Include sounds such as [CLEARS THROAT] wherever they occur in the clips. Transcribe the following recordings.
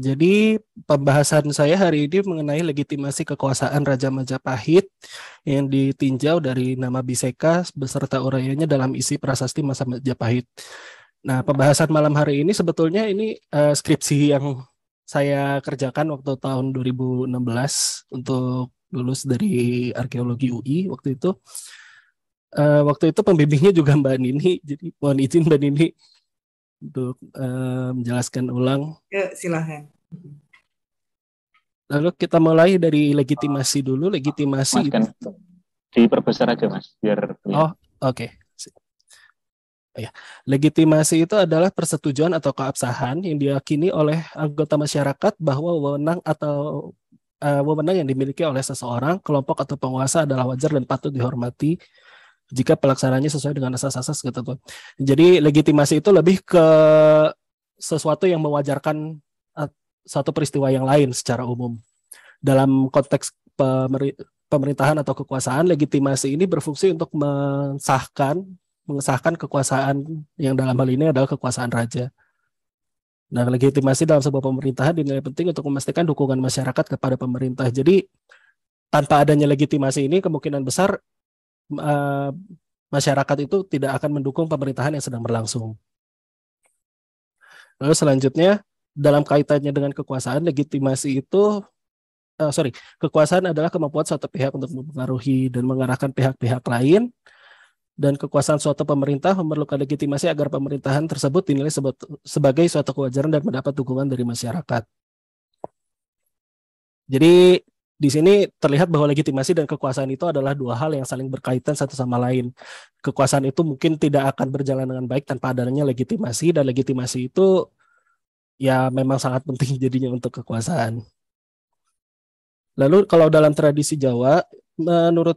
jadi pembahasan saya hari ini mengenai legitimasi kekuasaan Raja Majapahit yang ditinjau dari nama Biseka beserta urayanya dalam isi prasasti masa Majapahit. Nah, pembahasan malam hari ini sebetulnya ini uh, skripsi yang saya kerjakan waktu tahun 2016 untuk lulus dari arkeologi UI waktu itu. Uh, waktu itu pembimbingnya juga Mbak Nini, jadi mohon izin Mbak Nini untuk uh, menjelaskan ulang. Ya, silahkan. Lalu kita mulai dari legitimasi dulu, legitimasi. Mas, kan, diperbesar aja mas, biar. Oh, oke. Okay. Iya. Legitimasi itu adalah persetujuan atau keabsahan yang diyakini oleh anggota masyarakat bahwa wewenang atau uh, wewenang yang dimiliki oleh seseorang, kelompok atau penguasa adalah wajar dan patut dihormati jika pelaksananya sesuai dengan asas-asas ketentuan. Gitu, Jadi legitimasi itu lebih ke sesuatu yang mewajarkan satu peristiwa yang lain secara umum. Dalam konteks pemerintahan atau kekuasaan, legitimasi ini berfungsi untuk mensahkan mengesahkan kekuasaan yang dalam hal ini adalah kekuasaan raja. Nah, legitimasi dalam sebuah pemerintahan dinilai penting untuk memastikan dukungan masyarakat kepada pemerintah. Jadi, tanpa adanya legitimasi ini kemungkinan besar uh, masyarakat itu tidak akan mendukung pemerintahan yang sedang berlangsung. Lalu selanjutnya dalam kaitannya dengan kekuasaan legitimasi itu uh, sorry kekuasaan adalah kemampuan suatu pihak untuk mempengaruhi dan mengarahkan pihak-pihak lain dan kekuasaan suatu pemerintah memerlukan legitimasi agar pemerintahan tersebut dinilai sebagai suatu kewajaran dan mendapat dukungan dari masyarakat. Jadi di sini terlihat bahwa legitimasi dan kekuasaan itu adalah dua hal yang saling berkaitan satu sama lain. Kekuasaan itu mungkin tidak akan berjalan dengan baik tanpa adanya legitimasi dan legitimasi itu ya memang sangat penting [LAUGHS] jadinya untuk kekuasaan. Lalu kalau dalam tradisi Jawa, menurut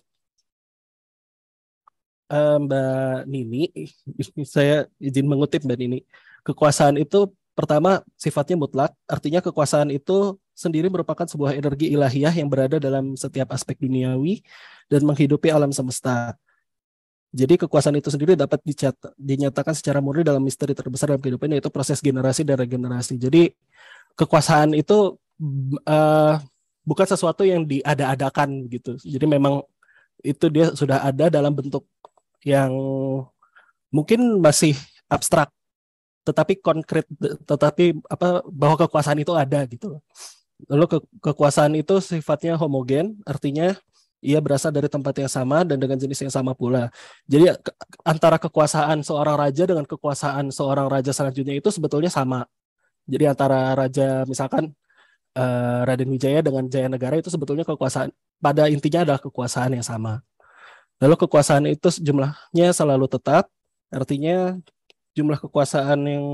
eh, Mbak Nini, [LAUGHS] saya izin mengutip Mbak Nini, kekuasaan itu pertama sifatnya mutlak, artinya kekuasaan itu sendiri merupakan sebuah energi ilahiyah yang berada dalam setiap aspek duniawi dan menghidupi alam semesta. Jadi kekuasaan itu sendiri dapat dicat, dinyatakan secara murni dalam misteri terbesar dalam kehidupan yaitu proses generasi dan regenerasi. Jadi kekuasaan itu uh, bukan sesuatu yang diada-adakan gitu. Jadi memang itu dia sudah ada dalam bentuk yang mungkin masih abstrak tetapi konkret tetapi apa bahwa kekuasaan itu ada gitu. Lalu ke, kekuasaan itu sifatnya homogen, artinya ia berasal dari tempat yang sama dan dengan jenis yang sama pula. Jadi antara kekuasaan seorang raja dengan kekuasaan seorang raja selanjutnya itu sebetulnya sama. Jadi antara raja misalkan uh, Raden Wijaya dengan Jaya Negara itu sebetulnya kekuasaan pada intinya adalah kekuasaan yang sama. Lalu kekuasaan itu jumlahnya selalu tetap, artinya jumlah kekuasaan yang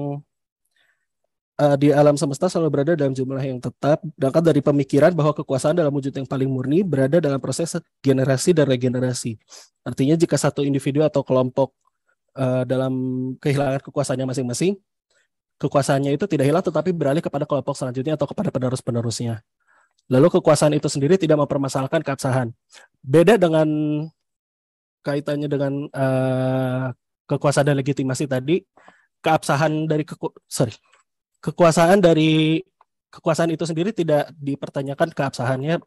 uh, di alam semesta selalu berada dalam jumlah yang tetap, berangkat dari pemikiran bahwa kekuasaan dalam wujud yang paling murni berada dalam proses generasi dan regenerasi. Artinya jika satu individu atau kelompok uh, dalam kehilangan kekuasaannya masing-masing, kekuasaannya itu tidak hilang tetapi beralih kepada kelompok selanjutnya atau kepada penerus-penerusnya. Lalu kekuasaan itu sendiri tidak mempermasalahkan keabsahan. Beda dengan kaitannya dengan uh, kekuasaan dan legitimasi tadi, keabsahan dari keku sorry kekuasaan dari kekuasaan itu sendiri tidak dipertanyakan keabsahannya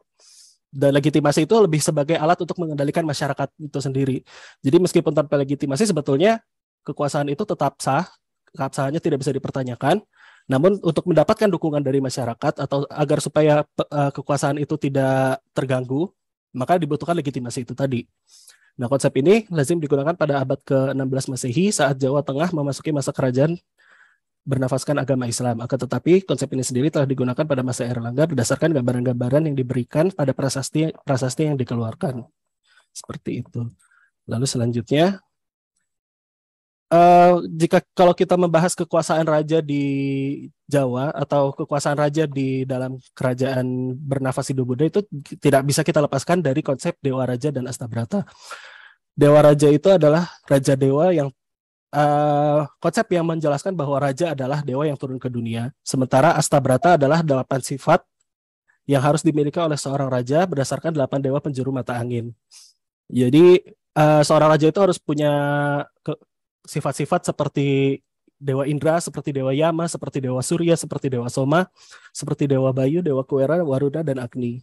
dan legitimasi itu lebih sebagai alat untuk mengendalikan masyarakat itu sendiri. Jadi meskipun tanpa legitimasi sebetulnya kekuasaan itu tetap sah, keabsahannya tidak bisa dipertanyakan. Namun untuk mendapatkan dukungan dari masyarakat atau agar supaya eh, kekuasaan itu tidak terganggu, maka dibutuhkan legitimasi itu tadi. Nah, konsep ini lazim digunakan pada abad ke-16 Masehi saat Jawa Tengah memasuki masa kerajaan bernafaskan agama Islam. Akan tetapi konsep ini sendiri telah digunakan pada masa Erlangga berdasarkan gambaran-gambaran yang diberikan pada prasasti prasasti yang dikeluarkan. Seperti itu. Lalu selanjutnya Uh, jika kalau kita membahas kekuasaan raja di Jawa atau kekuasaan raja di dalam kerajaan bernafas Hindu Buddha itu tidak bisa kita lepaskan dari konsep dewa raja dan astabrata. Dewa raja itu adalah raja dewa yang uh, konsep yang menjelaskan bahwa raja adalah dewa yang turun ke dunia, sementara astabrata adalah delapan sifat yang harus dimiliki oleh seorang raja berdasarkan delapan dewa penjuru mata angin. Jadi uh, seorang raja itu harus punya sifat-sifat seperti dewa Indra, seperti dewa Yama, seperti dewa Surya, seperti dewa Soma, seperti dewa Bayu, dewa Kuera, Waruda dan Agni.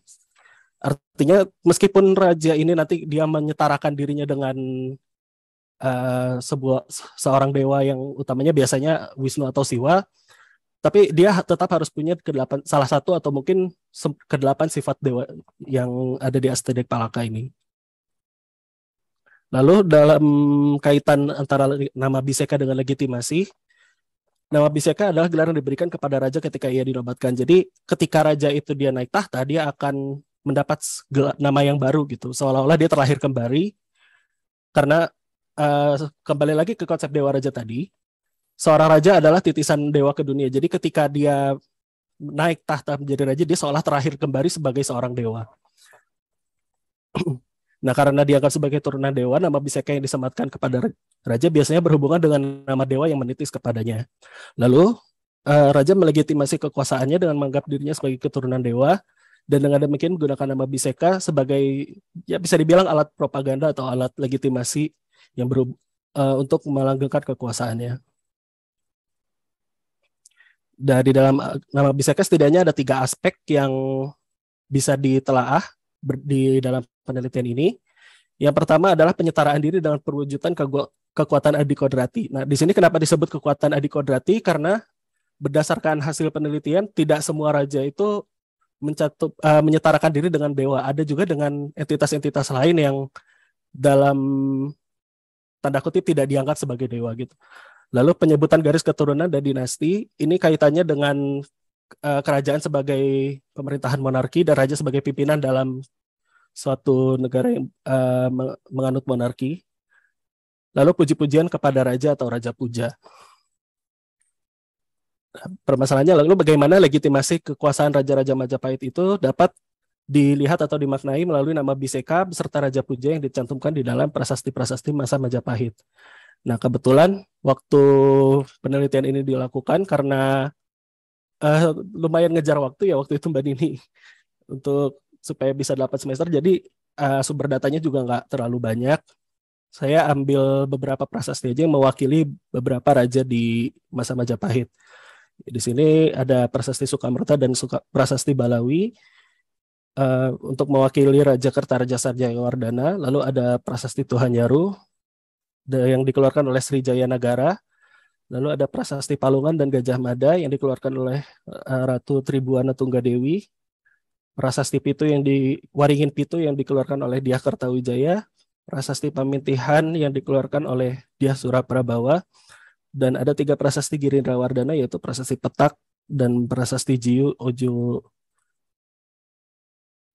Artinya meskipun raja ini nanti dia menyetarakan dirinya dengan uh, sebuah seorang dewa yang utamanya biasanya Wisnu atau Siwa tapi dia tetap harus punya kedelapan salah satu atau mungkin kedelapan sifat dewa yang ada di Astedik Palaka ini. Lalu dalam kaitan antara nama Biseka dengan legitimasi, nama Biseka adalah gelar yang diberikan kepada raja ketika ia dinobatkan. Jadi ketika raja itu dia naik tahta, dia akan mendapat nama yang baru gitu, seolah-olah dia terlahir kembali karena Eh, kembali lagi ke konsep dewa raja tadi, seorang raja adalah titisan dewa ke dunia. Jadi ketika dia naik tahta menjadi raja, dia seolah terakhir kembali sebagai seorang dewa. [CLEARS THROAT] Nah, karena dia akan sebagai turunan dewa, nama Biseka yang disematkan kepada raja biasanya berhubungan dengan nama dewa yang menitis kepadanya. Lalu, uh, raja melegitimasi kekuasaannya dengan menganggap dirinya sebagai keturunan dewa dan dengan demikian menggunakan nama Biseka sebagai ya bisa dibilang alat propaganda atau alat legitimasi yang ber, uh, eh, untuk melanggengkan kekuasaannya. Dari dalam eh, nama Biseka setidaknya ada tiga aspek yang bisa ditelaah di dalam penelitian ini. Yang pertama adalah penyetaraan diri dengan perwujudan keku kekuatan adikodrati. Nah, di sini kenapa disebut kekuatan adikodrati? Karena berdasarkan hasil penelitian, tidak semua raja itu mencatup, uh, eh, menyetarakan diri dengan dewa. Ada juga dengan entitas-entitas lain yang dalam tanda kutip tidak diangkat sebagai dewa gitu. Lalu penyebutan garis keturunan dan dinasti ini kaitannya dengan uh, kerajaan sebagai pemerintahan monarki dan raja sebagai pimpinan dalam suatu negara yang uh, menganut monarki. Lalu puji-pujian kepada raja atau raja puja. Permasalahannya lalu bagaimana legitimasi kekuasaan raja-raja Majapahit itu dapat dilihat atau dimaknai melalui nama Biseka beserta Raja Puja yang dicantumkan di dalam prasasti-prasasti masa Majapahit. Nah, kebetulan waktu penelitian ini dilakukan karena uh, lumayan ngejar waktu ya waktu itu Mbak Dini untuk supaya bisa 8 semester. Jadi uh, sumber datanya juga nggak terlalu banyak. Saya ambil beberapa prasasti aja yang mewakili beberapa raja di masa Majapahit. Di sini ada prasasti Sukamerta dan prasasti Balawi Eh, untuk mewakili Raja Kertarajasa Sarjayawardana, lalu ada Prasasti Tuhan Yaru yang dikeluarkan oleh Sri Jaya Nagara, lalu ada Prasasti Palungan dan Gajah Mada yang dikeluarkan oleh eh, Ratu Tribuana Tunggadewi, Prasasti Pitu yang di Waringin Pitu yang dikeluarkan oleh Diah Kertawijaya, Prasasti Pamintihan yang dikeluarkan oleh Diah Suraprabawa, dan ada tiga prasasti Girindrawardana yaitu prasasti Petak dan prasasti Jiu Ojo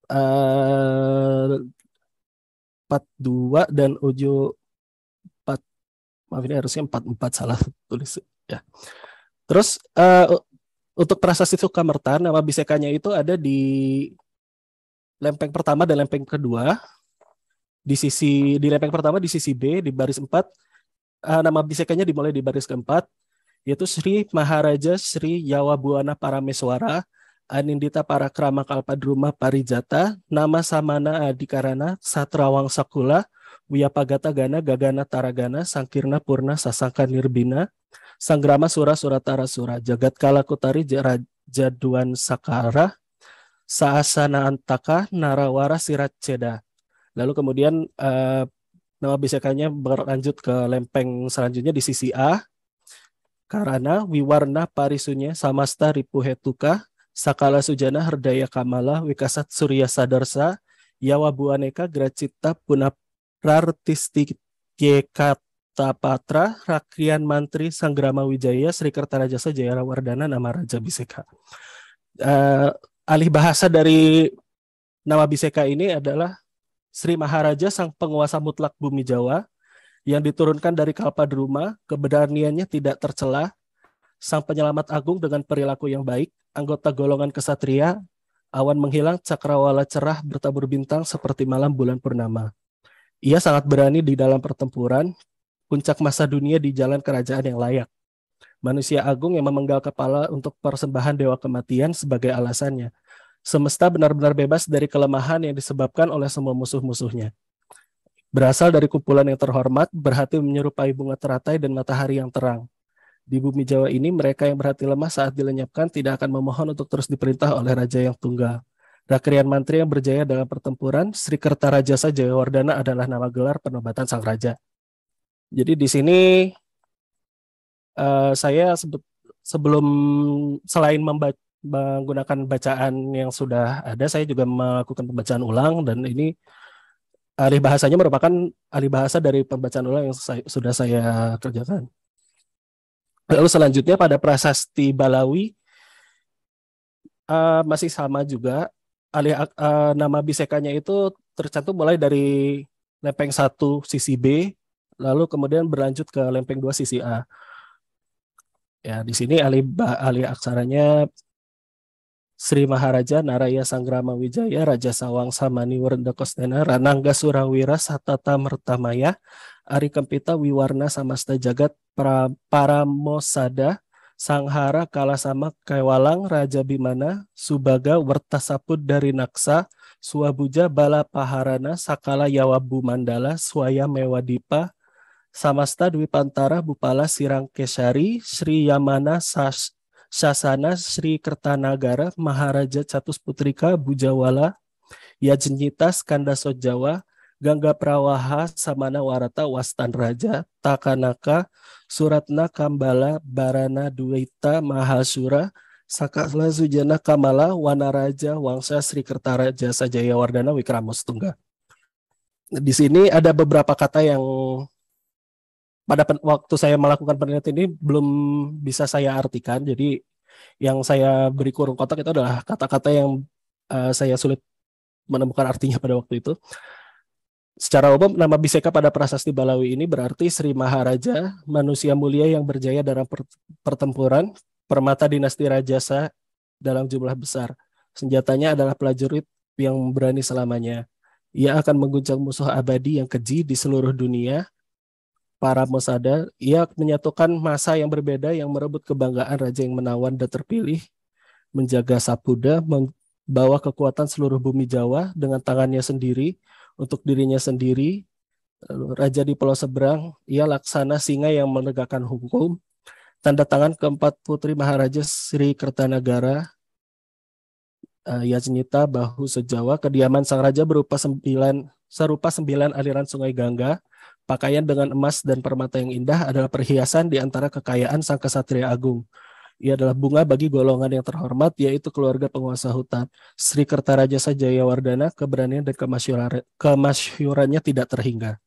Eh, empat dua dan Ojo empat maaf ini harusnya empat empat salah tulis ya terus uh, untuk prasasti Sukamerta nama bisekanya itu ada di lempeng pertama dan lempeng kedua di sisi di lempeng pertama di sisi B di baris empat uh, nama bisekanya dimulai di baris keempat yaitu Sri Maharaja Sri Yawabuana Parameswara Anindita Parakrama Kalpadruma Parijata, Nama Samana Adikarana, Satrawang Sakula, Wiyapagata Gana, Gagana Taragana, Sangkirna Purna, Sasangka Nirbina, Sanggrama Sura Suratara Sura, Jagat Kalakutari Jaduan Sakara, Saasana Antaka, Narawara Sirat Ceda. Lalu kemudian eh, nama bisakannya berlanjut ke lempeng selanjutnya di sisi A, karena wiwarna parisunya samasta ripuhetuka Sakala Sujana Herdaya Kamala Wikasat Surya Sadarsa Yawa Aneka Gracita Punaprartisti Patra Rakyan Mantri Sanggrama Wijaya Sri Kertarajasa Wardana Nama Raja Biseka. Uh, alih bahasa dari nama Biseka ini adalah Sri Maharaja Sang Penguasa Mutlak Bumi Jawa yang diturunkan dari druma keberaniannya tidak tercela, sang penyelamat agung dengan perilaku yang baik, anggota golongan kesatria, awan menghilang, cakrawala cerah, bertabur bintang seperti malam bulan purnama. Ia sangat berani di dalam pertempuran, puncak masa dunia di jalan kerajaan yang layak. Manusia agung yang memenggal kepala untuk persembahan dewa kematian sebagai alasannya. Semesta benar-benar bebas dari kelemahan yang disebabkan oleh semua musuh-musuhnya berasal dari kumpulan yang terhormat, berhati menyerupai bunga teratai dan matahari yang terang. Di bumi Jawa ini, mereka yang berhati lemah saat dilenyapkan tidak akan memohon untuk terus diperintah oleh raja yang tunggal. Rakrian Mantri yang berjaya dalam pertempuran, Sri Kerta Raja saja Wardana adalah nama gelar penobatan sang raja. Jadi di sini uh, saya sebelum selain membaca, menggunakan bacaan yang sudah ada, saya juga melakukan pembacaan ulang dan ini alih bahasanya merupakan alih bahasa dari pembacaan ulang yang saya, sudah saya kerjakan. Lalu selanjutnya pada prasasti Balawi uh, masih sama juga alih uh, nama bisekanya itu tercantum mulai dari lempeng 1 sisi B lalu kemudian berlanjut ke lempeng 2 sisi A. Ya, di sini alih alih aksaranya Sri Maharaja Naraya Sanggrama Wijaya Raja Sawang Samani Werenda Kostena Ranangga Surawira Satata Mertamaya Ari Kempita Wiwarna Samasta Jagat pra, Paramosada Sanghara Kalasama Kaiwalang Raja Bimana Subaga Wertasaput dari Naksa Suabuja Bala Paharana Sakala Yawabu Mandala Swaya Mewadipa Samasta Dwi Pantara Bupala Sirang Kesari Sri Yamana Sas Sasana Sri Kertanagara Maharaja Catus Putrika Bujawala Yajnita Skanda Sojawa Gangga Prawaha Samana Warata Wastan Raja Takanaka Suratna Kambala Barana Duwita Mahasura Sakala Sujana Kamala Wanaraja Wangsa Sri Kertaraja Sajaya Wardana Wikramustunga. Di sini ada beberapa kata yang pada pen, waktu saya melakukan penelitian ini belum bisa saya artikan. Jadi yang saya beri kurung kotak itu adalah kata-kata yang uh, saya sulit menemukan artinya pada waktu itu. Secara umum, nama Biseka pada prasasti Balawi ini berarti Sri Maharaja, manusia mulia yang berjaya dalam pertempuran, permata dinasti Rajasa dalam jumlah besar. Senjatanya adalah prajurit yang berani selamanya. Ia akan mengguncang musuh abadi yang keji di seluruh dunia para Mosada, ia menyatukan masa yang berbeda yang merebut kebanggaan Raja yang menawan dan terpilih, menjaga Sapuda, membawa kekuatan seluruh bumi Jawa dengan tangannya sendiri, untuk dirinya sendiri, Raja di Pulau Seberang, ia laksana singa yang menegakkan hukum, tanda tangan keempat putri Maharaja Sri Kertanagara, eh, Yajnita bahwa Sejawa, kediaman sang raja berupa sembilan, serupa sembilan aliran sungai Gangga, Pakaian dengan emas dan permata yang indah adalah perhiasan di antara kekayaan sang kesatria agung. Ia adalah bunga bagi golongan yang terhormat, yaitu keluarga penguasa hutan. Sri Kertarajasa Jayawardana, keberanian dan kemasyurannya tidak terhingga.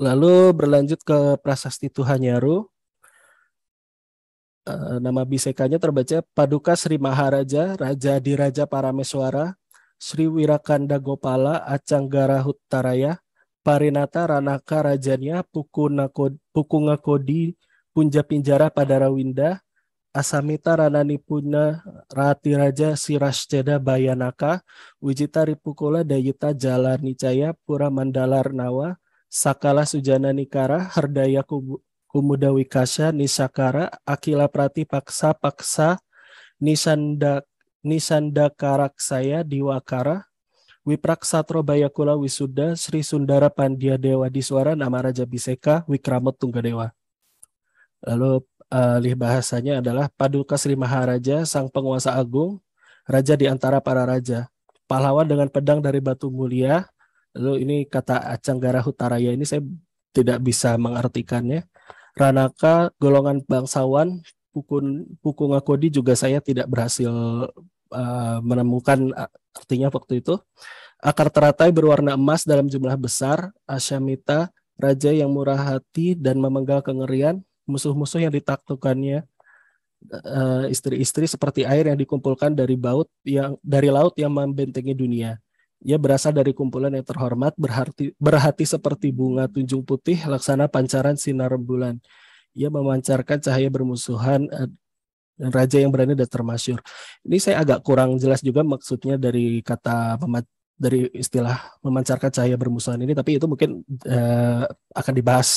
Lalu berlanjut ke Prasasti Tuhanyaru, eh, nama bisekanya terbaca Paduka Sri Maharaja, Raja Diraja Parameswara, Sri Wirakanda Gopala, Acanggara Hutaraya. Parinata Ranaka Rajanya Puku Ngakodi Punja Pinjara rawinda Asamita ranani Puna Rati Raja Sirasceda Bayanaka Wijita Ripukula Dayita Nicaya Pura mandalar nawa Sakala Sujana Nikara Hardaya Kumuda Wikasya Nisakara Akila Prati Paksa Paksa Nisanda Nisanda saya Diwakara Wipraksatro Bayakula Wisuda Sri Sundara Pandya Dewa Diswara Nama Raja Biseka Wikramut Tunggadewa. Lalu alih eh, uh, bahasanya adalah Paduka Sri Maharaja Sang Penguasa Agung Raja di antara para raja. Pahlawan dengan pedang dari batu mulia. Lalu ini kata Acanggara Hutaraya ini saya tidak bisa mengartikannya. Ranaka golongan bangsawan Pukun Pukunga juga saya tidak berhasil Eh, menemukan artinya waktu itu akar teratai berwarna emas dalam jumlah besar, Asyamita, raja yang murah hati dan memenggal kengerian, musuh-musuh yang ditaklukannya eh, istri-istri seperti air yang dikumpulkan dari baut yang dari laut yang membentengi dunia. Ia berasal dari kumpulan yang terhormat, berhati, berhati seperti bunga tunjung putih, laksana pancaran sinar bulan. Ia memancarkan cahaya bermusuhan eh, dan raja yang berani dan termasyur. Ini saya agak kurang jelas juga maksudnya dari kata dari istilah memancarkan cahaya bermusuhan ini, tapi itu mungkin uh, akan dibahas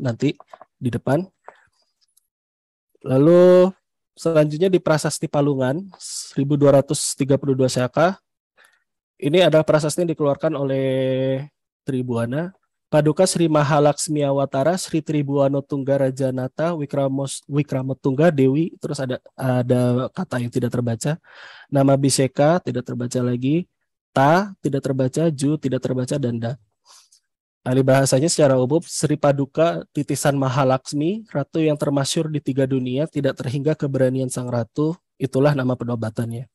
nanti di depan. Lalu selanjutnya di Prasasti Palungan 1232 Syaka. Ini adalah prasasti yang dikeluarkan oleh Tribuana Paduka Sri Mahalaksmi Awatara, Sri Tribuano Nata Wikramos Wikramotungga Dewi, terus ada ada kata yang tidak terbaca. Nama Biseka tidak terbaca lagi, Ta tidak terbaca, Ju tidak terbaca dan Da. Ahli bahasanya secara umum, Sri Paduka titisan Mahalaksmi, ratu yang termasyur di tiga dunia, tidak terhingga keberanian sang ratu, itulah nama penobatannya.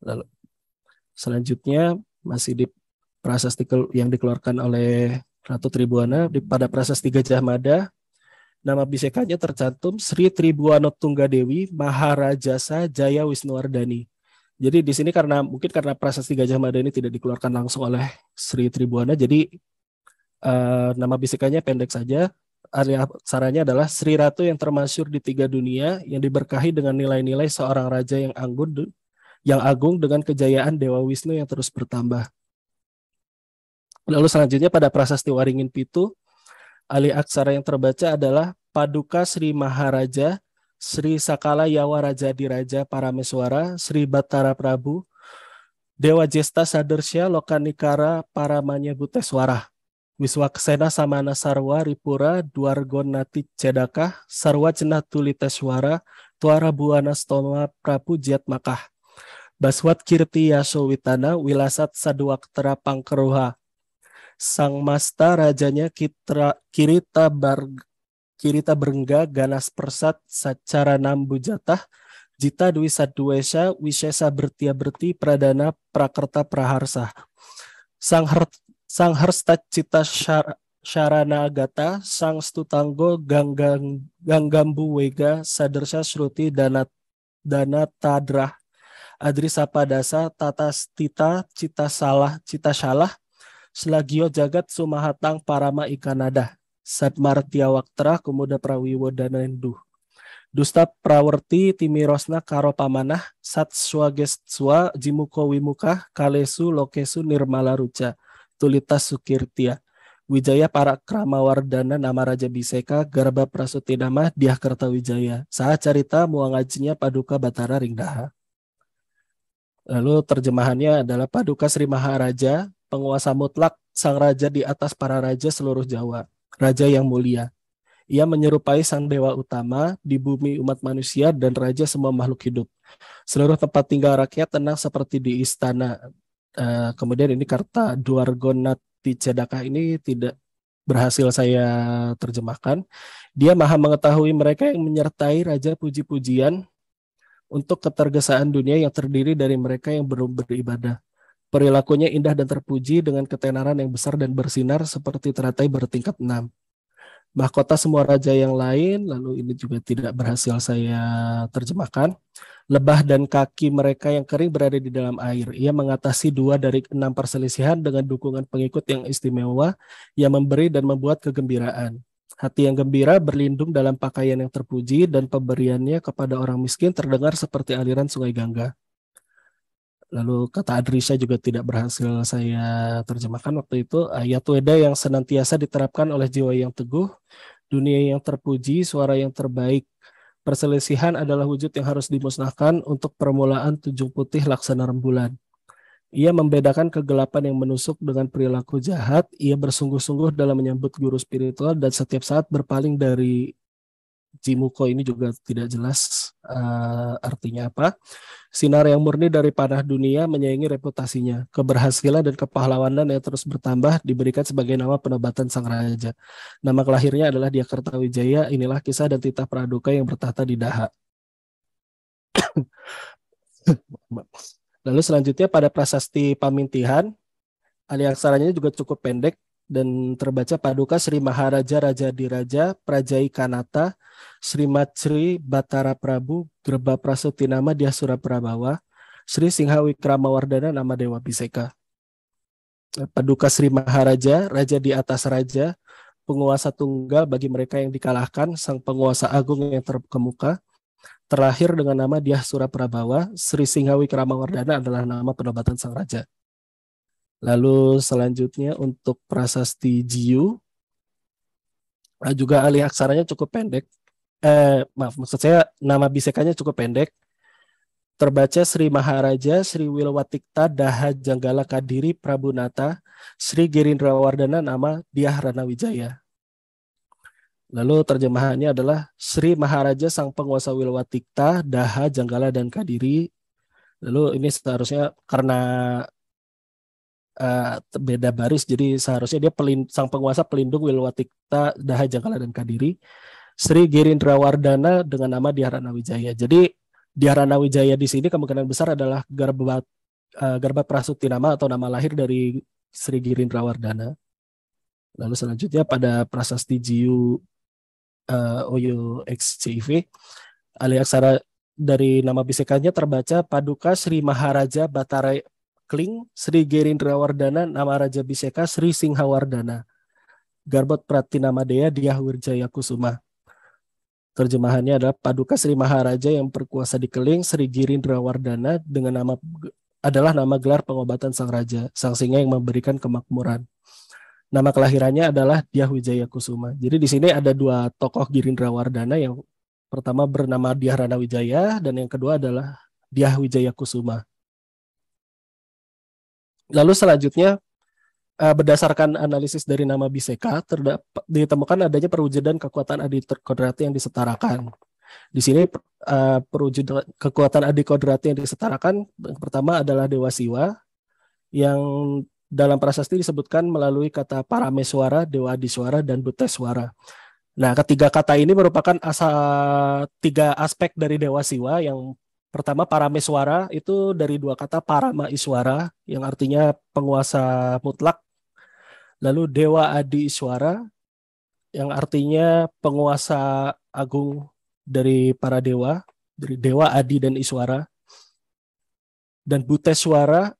Lalu selanjutnya masih di prasasti yang dikeluarkan oleh Ratu Tribuana pada Prasasti Gajah Mada nama bisekanya tercantum Sri Tribuana Tunggadewi Maharajasa Jaya Wisnuwardani. Jadi di sini karena mungkin karena Prasasti Gajah Mada ini tidak dikeluarkan langsung oleh Sri Tribuana jadi uh, nama bisekanya pendek saja. Arya sarannya adalah Sri Ratu yang termasyur di tiga dunia yang diberkahi dengan nilai-nilai seorang raja yang anggun yang agung dengan kejayaan Dewa Wisnu yang terus bertambah. Lalu selanjutnya pada prasasti Waringin Pitu, alih aksara yang terbaca adalah Paduka Sri Maharaja, Sri Sakala Yawa Raja Diraja Parameswara, Sri Batara Prabu, Dewa Jesta Sadersya Lokanikara Paramanya Buteswara, Wiswaksena Samana Sarwa Ripura Dwargonati Cedaka Sarwa Cenah Tuliteswara Tuara Buana Stoma Prabu Jiat Makah Baswat Kirti Yasowitana Wilasat Saduaktera Pangkeruha sang masta rajanya Kitra, Kirita Bar, Kirita Berengga Ganas Persat secara nambu Nambujatah Jita Dwi sadwesha Wisesa Bertia Berti Pradana Prakerta Praharsa Sang Her, Sang Hersta Cita Syar, Sarana Agata Sang Stutanggo Ganggang Ganggambu Wega Sadersa Shruti Dana Dana Tadrah Adri Sapadasa Tata Stita Cita Salah Cita Salah Selagio jagat sumahatang parama ikanada. martia waktra kumuda prawiwo danendu. Dusta prawerti timirosna karo pamanah sat swageswa jimuko wimuka kalesu lokesu nirmala ruca tulitas sukirtia. Wijaya para kramawardana nama Raja Biseka garba nama diah kerta wijaya. saat cerita muangajinya paduka batara ringdaha. Lalu terjemahannya adalah Paduka Sri Maharaja penguasa mutlak, sang raja di atas para raja seluruh Jawa, raja yang mulia. Ia menyerupai sang dewa utama di bumi umat manusia dan raja semua makhluk hidup. Seluruh tempat tinggal rakyat tenang seperti di istana. Uh, kemudian ini karta Duargonati Cedaka ini tidak berhasil saya terjemahkan. Dia maha mengetahui mereka yang menyertai raja puji-pujian untuk ketergesaan dunia yang terdiri dari mereka yang belum beribadah. Perilakunya indah dan terpuji dengan ketenaran yang besar dan bersinar seperti teratai bertingkat enam. Mahkota semua raja yang lain, lalu ini juga tidak berhasil saya terjemahkan. Lebah dan kaki mereka yang kering berada di dalam air. Ia mengatasi dua dari enam perselisihan dengan dukungan pengikut yang istimewa yang memberi dan membuat kegembiraan. Hati yang gembira berlindung dalam pakaian yang terpuji dan pemberiannya kepada orang miskin terdengar seperti aliran sungai Gangga. Lalu kata Adrisa juga tidak berhasil saya terjemahkan waktu itu. Ayat eh, Weda yang senantiasa diterapkan oleh jiwa yang teguh, dunia yang terpuji, suara yang terbaik. Perselisihan adalah wujud yang harus dimusnahkan untuk permulaan tujuh putih laksana rembulan. Ia membedakan kegelapan yang menusuk dengan perilaku jahat. Ia bersungguh-sungguh dalam menyambut guru spiritual dan setiap saat berpaling dari Jimuko ini juga tidak jelas uh, artinya apa. Sinar yang murni dari panah dunia menyaingi reputasinya. Keberhasilan dan kepahlawanan yang terus bertambah diberikan sebagai nama penobatan sang raja. Nama kelahirnya adalah Diakarta Wijaya. Inilah kisah dan titah praduka yang bertahta di Daha. [COUGHS] Lalu selanjutnya pada prasasti Pamintihan, aliaksaranya juga cukup pendek, dan terbaca Paduka Sri Maharaja Raja Diraja Prajai Kanata Sri Matsri Batara Prabu Gerba Prasuti Nama Diasura Prabawa Sri Singhawi Kramawardana Nama Dewa Biseka Paduka Sri Maharaja Raja di atas Raja penguasa tunggal bagi mereka yang dikalahkan sang penguasa agung yang terkemuka terakhir dengan nama Diasura Prabawa Sri Singhawi Kramawardana adalah nama penobatan sang raja Lalu selanjutnya untuk prasasti Jiu ah, juga alih aksaranya cukup pendek. Eh, maaf, maksud saya nama bisekanya cukup pendek. Terbaca Sri Maharaja, Sri Wilwatikta, Daha Janggala Kadiri, Prabu Nata, Sri Wardana, Nama Diah Rana Wijaya. Lalu terjemahannya adalah Sri Maharaja Sang Penguasa Wilwatikta, Daha Janggala dan Kadiri. Lalu ini seharusnya karena uh, beda baris jadi seharusnya dia pelin, sang penguasa pelindung Wilwatikta Daha Jangkala dan Kadiri Sri Girindrawardana dengan nama Diharana Wijaya. Jadi Diharana Wijaya di sini kemungkinan besar adalah Garbat uh, Garbat Prasuti nama atau nama lahir dari Sri Girindrawardana. Lalu selanjutnya pada prasasti Jiu uh, Oyo XCV Aliaksara dari nama bisekannya terbaca Paduka Sri Maharaja Batara Kling, Sri Gerindra Wardana, Nama Raja Biseka, Sri Singhawardana. Garbot Pratina Diah Wirjaya Kusuma. Terjemahannya adalah Paduka Sri Maharaja yang berkuasa di Keling, Sri Gerindra Wardana dengan nama adalah nama gelar pengobatan sang raja, sang singa yang memberikan kemakmuran. Nama kelahirannya adalah Diah Wijaya Kusuma. Jadi di sini ada dua tokoh Wardana yang pertama bernama Diah Rana Wijaya dan yang kedua adalah Diah Wijaya Kusuma. Lalu selanjutnya eh, berdasarkan analisis dari nama Biseka terdapat ditemukan adanya perwujudan kekuatan adi kodrat yang disetarakan. Di sini eh, perwujudan kekuatan adi kodrat yang disetarakan yang pertama adalah Dewa Siwa yang dalam prasasti disebutkan melalui kata parameswara, dewa adiswara, dan buteswara. Nah, ketiga kata ini merupakan asa tiga aspek dari dewa siwa yang Pertama parameswara itu dari dua kata parama iswara yang artinya penguasa mutlak. Lalu dewa adi iswara yang artinya penguasa agung dari para dewa, dari dewa adi dan iswara. Dan buteswara.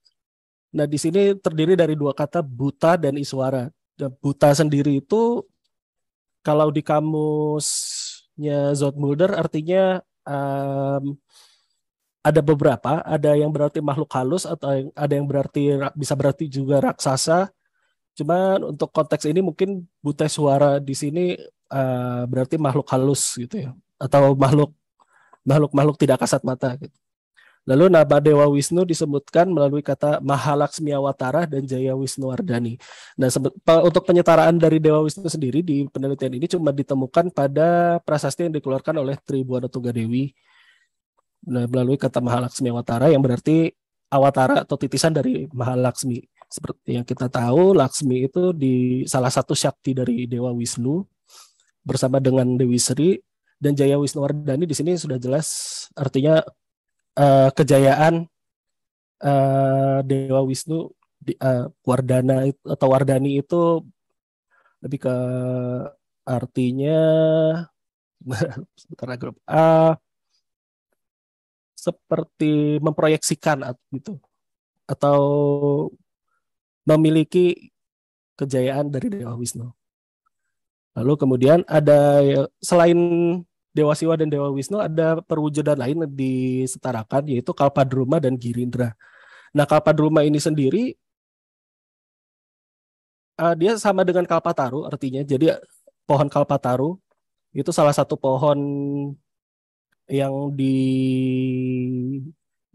Nah, di sini terdiri dari dua kata buta dan iswara. Dan buta sendiri itu kalau di kamusnya Zotmulder artinya um, ada beberapa, ada yang berarti makhluk halus atau ada yang berarti bisa berarti juga raksasa. Cuman untuk konteks ini mungkin butai suara di sini uh, berarti makhluk halus gitu ya atau makhluk makhluk makhluk tidak kasat mata gitu. Lalu nama Dewa Wisnu disebutkan melalui kata mahalaksmiawatara dan Jaya Wisnu Nah, untuk penyetaraan dari Dewa Wisnu sendiri di penelitian ini cuma ditemukan pada prasasti yang dikeluarkan oleh Tribuana Tugadewi. Dewi Nah, melalui kata Mahalaksmi Awatara yang berarti awatara atau titisan dari Mahalaksmi. Seperti yang kita tahu, Laksmi itu di salah satu syakti dari Dewa Wisnu bersama dengan Dewi Sri dan Jaya Wisnuwardani di sini sudah jelas artinya uh, kejayaan uh, Dewa Wisnu di, uh, eh, Wardana atau Wardani itu lebih ke artinya [LAUGHS] sebentar uh, seperti memproyeksikan gitu atau memiliki kejayaan dari Dewa Wisnu. Lalu kemudian ada ya, selain Dewa Siwa dan Dewa Wisnu ada perwujudan lain disetarakan yaitu Kalpadruma dan Girindra. Nah, Kalpadruma ini sendiri uh, dia sama dengan Kalpataru artinya jadi pohon Kalpataru itu salah satu pohon yang di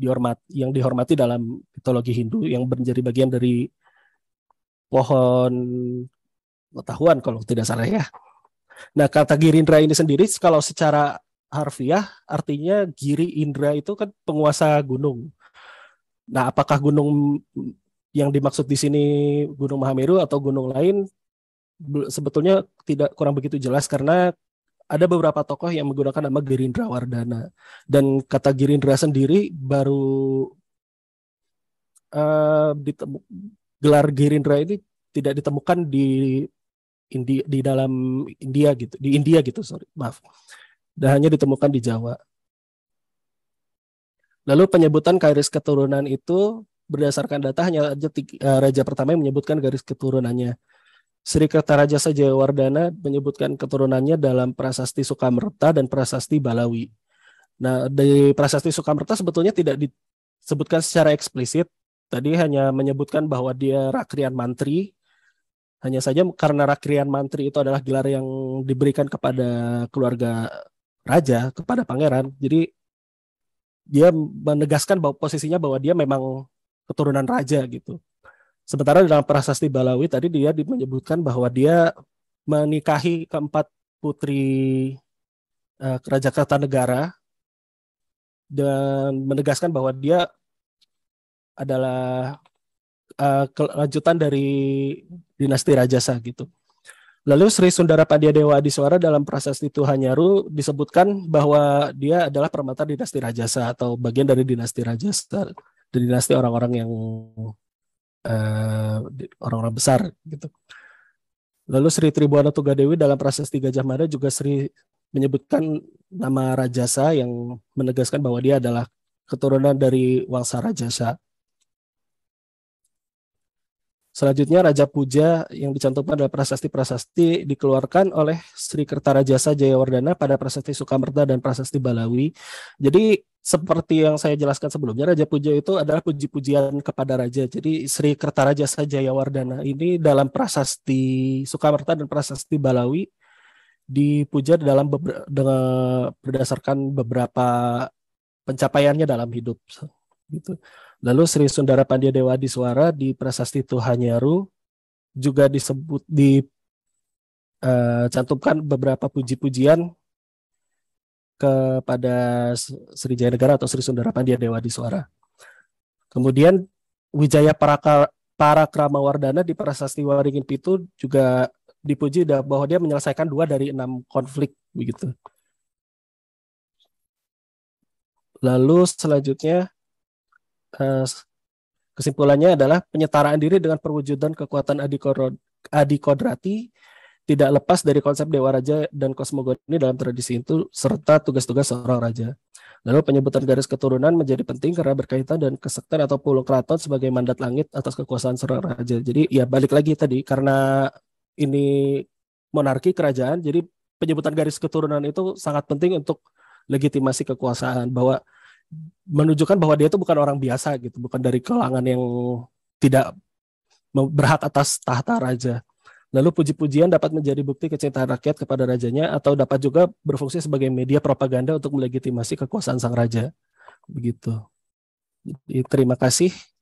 dihormat yang dihormati dalam mitologi Hindu yang menjadi bagian dari pohon pengetahuan kalau tidak salah ya. Nah kata Giri Indra ini sendiri kalau secara harfiah artinya Giri Indra itu kan penguasa gunung. Nah apakah gunung yang dimaksud di sini Gunung Mahameru atau gunung lain sebetulnya tidak kurang begitu jelas karena ada beberapa tokoh yang menggunakan nama Gerindra Wardana dan kata Gerindra sendiri baru uh, eh, ditemu, gelar Gerindra ini tidak ditemukan di Indi, di dalam India gitu di India gitu sorry maaf dan hanya ditemukan di Jawa. Lalu penyebutan garis keturunan itu berdasarkan data hanya raja eh, pertama yang menyebutkan garis keturunannya. Sri Kertarajasa Jayawardana menyebutkan keturunannya dalam Prasasti Sukamerta dan Prasasti Balawi. Nah, dari Prasasti Sukamerta sebetulnya tidak disebutkan secara eksplisit. Tadi hanya menyebutkan bahwa dia Rakrian Mantri. Hanya saja karena Rakrian Mantri itu adalah gelar yang diberikan kepada keluarga raja, kepada pangeran. Jadi dia menegaskan bahwa posisinya bahwa dia memang keturunan raja gitu. Sementara dalam prasasti Balawi tadi dia menyebutkan bahwa dia menikahi keempat putri uh, Raja Kertanegara dan menegaskan bahwa dia adalah uh, kelanjutan dari dinasti Rajasa gitu. Lalu Sri Sundara Padia Dewa Adiswara dalam prasasti Tuhanyaru disebutkan bahwa dia adalah permata dinasti Rajasa atau bagian dari dinasti Rajasa, dari dinasti orang-orang yang Eh, orang-orang uh, besar gitu. Lalu Sri Tribuana Tugadewi dalam tiga Tiga ada juga Sri menyebutkan nama Rajasa yang menegaskan bahwa dia adalah keturunan dari Wangsa Rajasa. Selanjutnya Raja Puja yang dicantumkan adalah prasasti-prasasti dikeluarkan oleh Sri Kertarajasa Jayawardana pada prasasti Sukamerta dan prasasti Balawi. Jadi seperti yang saya jelaskan sebelumnya, Raja Puja itu adalah puji-pujian kepada Raja. Jadi Sri Kertarajasa Jayawardana ini dalam prasasti Sukamerta dan prasasti Balawi dipuja dalam beber, dengan berdasarkan beberapa pencapaiannya dalam hidup gitu. Lalu Sri Sundara Pandya Dewa di Suara di Prasasti Tuhanyaru juga disebut dicantumkan eh, uh, beberapa puji-pujian kepada Sri Jaya atau Sri Sundara Pandya Dewa di Suara. Kemudian Wijaya Paraka, Wardana di Prasasti Waringin Pitu juga dipuji bahwa dia menyelesaikan dua dari enam konflik begitu. Lalu selanjutnya Eh, kesimpulannya adalah penyetaraan diri dengan perwujudan kekuatan adikodrati tidak lepas dari konsep dewa raja dan kosmogoni dalam tradisi itu serta tugas-tugas seorang raja. Lalu penyebutan garis keturunan menjadi penting karena berkaitan dengan kesekten atau pulau keraton sebagai mandat langit atas kekuasaan seorang raja. Jadi ya balik lagi tadi karena ini monarki kerajaan, jadi penyebutan garis keturunan itu sangat penting untuk legitimasi kekuasaan bahwa menunjukkan bahwa dia itu bukan orang biasa gitu, bukan dari kalangan yang tidak berhak atas tahta raja. Lalu puji-pujian dapat menjadi bukti kecintaan rakyat kepada rajanya atau dapat juga berfungsi sebagai media propaganda untuk melegitimasi kekuasaan sang raja. Begitu. Jadi, terima kasih